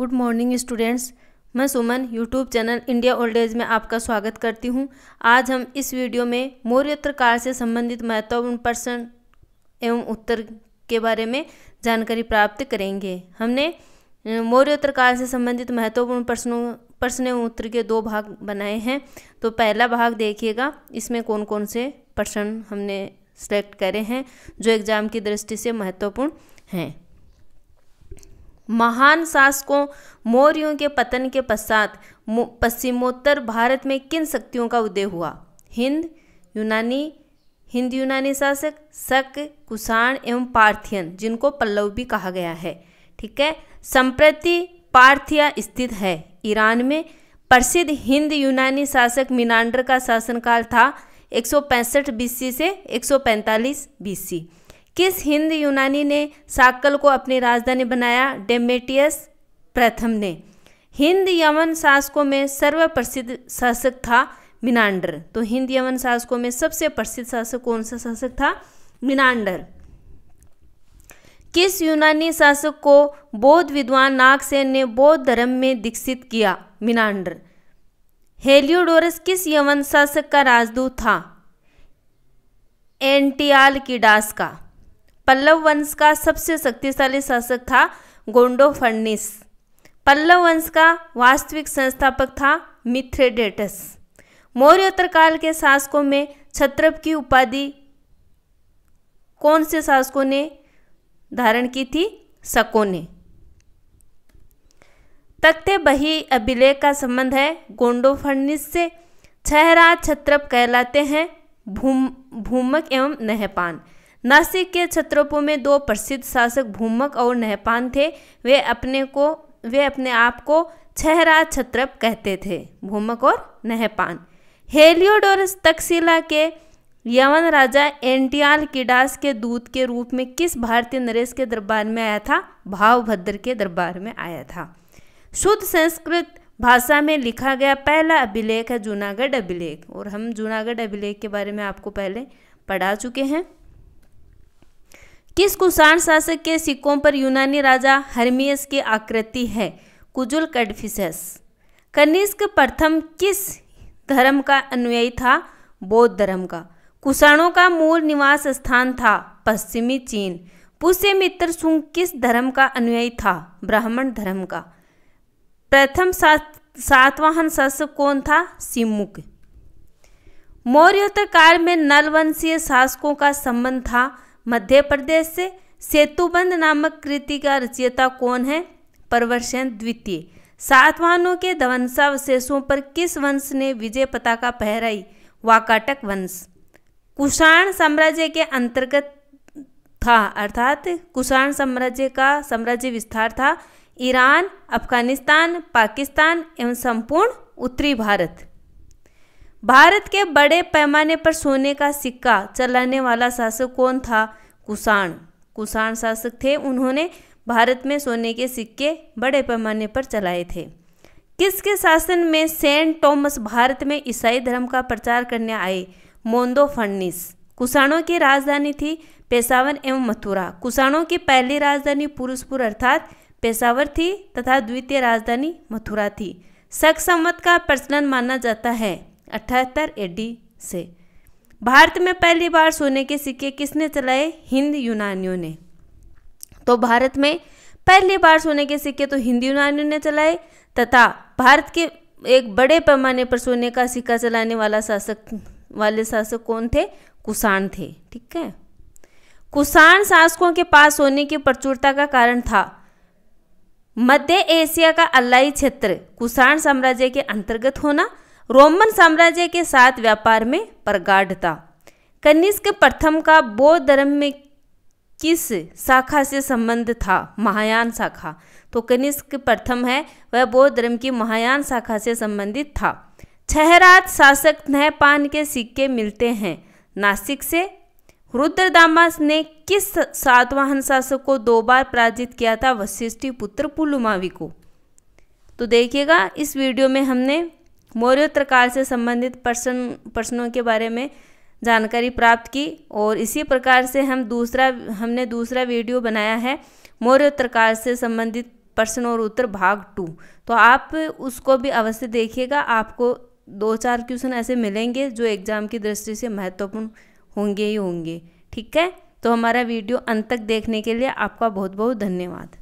Good morning students मैं Suman YouTube channel India old age में आपका स्वागत करती हूं। आज हम इस वीडियो में मौर्य काल से संबंधित महत्वपूर्ण प्रश्न एवं उत्तर के बारे में जानकारी प्राप्त करेंगे हमने मौर्य काल से संबंधित महत्वपूर्ण प्रश्नों प्रश्न एवं उत्तर के दो भाग बनाए हैं तो पहला भाग देखिएगा इसमें कौन कौन से प्रश्न हमने सेलेक्ट करे हैं जो एग्ज़ाम की दृष्टि से महत्वपूर्ण हैं महान शासकों मौर्यों के पतन के पश्चात पश्चिमोत्तर भारत में किन शक्तियों का उदय हुआ हिंद यूनानी हिंद यूनानी शासक शक कुषाण एवं पार्थियन जिनको पल्लव भी कहा गया है ठीक है संप्रति पार्थिया स्थित है ईरान में प्रसिद्ध हिंद यूनानी शासक मीनांडर का शासनकाल था 165 बीसी से 145 बीसी किस हिंद यूनानी ने साक्कल को अपनी राजधानी बनाया डेमेटियस प्रथम ने हिंद यमन शासकों में सर्वप्रसिद्ध शासक था मिनांडर तो हिंद यमन शासकों में सबसे प्रसिद्ध शासक कौन सा शासक था मिनांडर किस यूनानी शासक को बौद्ध विद्वान नागसेन ने बौद्ध धर्म में दीक्षित किया मिनांडर हेलियोडोरस किस यमन शासक का राजदूत था एंटियाल किडास का पल्लव वंश का सबसे शक्तिशाली शासक था गोंडो फर्निस पल्लव वंश का वास्तविक संस्थापक था मिथ्रेडेटस मौर्योत्तर काल के शासकों में छत्रप की उपाधि कौन से शासकों ने धारण की थी शकों ने तख्ते बही अभिलेख का संबंध है गोंडो फर्निस से छहरा छत्रप कहलाते हैं भूम भूमक एवं नहपान नासिक के छत्रपुर में दो प्रसिद्ध शासक भूमक और नहपान थे वे अपने को वे अपने आप को छहरा छत्रप कहते थे भूमक और नहपान हेलियोडोरस तक्षशिला के यवन राजा एंटियाल किडास के दूत के रूप में किस भारतीय नरेश के दरबार में आया था भावभद्र के दरबार में आया था शुद्ध संस्कृत भाषा में लिखा गया पहला अभिलेख है जूनागढ़ अभिलेख और हम जूनागढ़ अभिलेख के बारे में आपको पहले पढ़ा चुके हैं किस कुषाण शासक के सिक्कों पर यूनानी राजा हर्मियस की आकृति है कुजुल कडफिसस कनिष्क प्रथम किस धर्म का अनुयायी था बौद्ध धर्म का कुषाणों का मूल निवास स्थान था पश्चिमी चीन पुष्यमित्र सुंग किस धर्म का अनुयायी था ब्राह्मण धर्म का प्रथम सातवाहन शासक कौन था सिमुक मौर्योत्तर काल में नलवंशीय शासकों का संबंध था मध्य प्रदेश से सेतुबंध नामक कृति का रचयिता कौन है परवरसेन द्वितीय सातवाहनों के ध्वंसावशेषों पर किस वंश ने विजय पताका पहराई वाकाटक वंश कुषाण साम्राज्य के अंतर्गत था अर्थात कुषाण साम्राज्य का साम्राज्य विस्तार था ईरान अफगानिस्तान पाकिस्तान एवं संपूर्ण उत्तरी भारत भारत के बड़े पैमाने पर सोने का सिक्का चलाने वाला शासक कौन था कुषाण कुषाण शासक थे उन्होंने भारत में सोने के सिक्के बड़े पैमाने पर चलाए थे किसके शासन में सेंट थॉमस भारत में ईसाई धर्म का प्रचार करने आए मोन्दो फर्निस कुषाणों की राजधानी थी पेशावर एवं मथुरा कुषाणों की पहली राजधानी पुरुषपुर अर्थात पेशावर थी तथा द्वितीय राजधानी मथुरा थी सख संवत का प्रचलन माना जाता है अठहत्तर एडी से भारत में पहली बार सोने के सिक्के किसने चलाए हिंद यूनानियों ने तो भारत में पहली बार सोने के सिक्के तो हिंद यूनानियों ने चलाए तथा भारत के एक बड़े पैमाने पर सोने का सिक्का चलाने वाला शासक वाले शासक कौन थे कुषाण थे ठीक है कुषाण शासकों के पास सोने की प्रचुरता का कारण था मध्य एशिया का अल्लाई क्षेत्र कुषाण साम्राज्य के अंतर्गत होना रोमन साम्राज्य के साथ व्यापार में प्रगाढ़ था कनिष्क प्रथम का बौद्ध धर्म में किस शाखा से संबंध था महायान शाखा तो कनिष्क प्रथम है वह बौद्ध धर्म की महायान शाखा से संबंधित था छहरात शासक नहपान के सिक्के मिलते हैं नासिक से रुद्रदामास ने किस सातवाहन शासक को दो बार पराजित किया था वशिष्ठी पुत्र पुलुमावी को तो देखिएगा इस वीडियो में हमने मौर्योत्तर काल से संबंधित प्रश्न प्रश्नों के बारे में जानकारी प्राप्त की और इसी प्रकार से हम दूसरा हमने दूसरा वीडियो बनाया है मौर्योत्तर काल से संबंधित प्रश्न और उत्तर भाग टू तो आप उसको भी अवश्य देखिएगा आपको दो चार क्वेश्चन ऐसे मिलेंगे जो एग्ज़ाम की दृष्टि से महत्वपूर्ण होंगे ही होंगे ठीक है तो हमारा वीडियो अंत तक देखने के लिए आपका बहुत बहुत धन्यवाद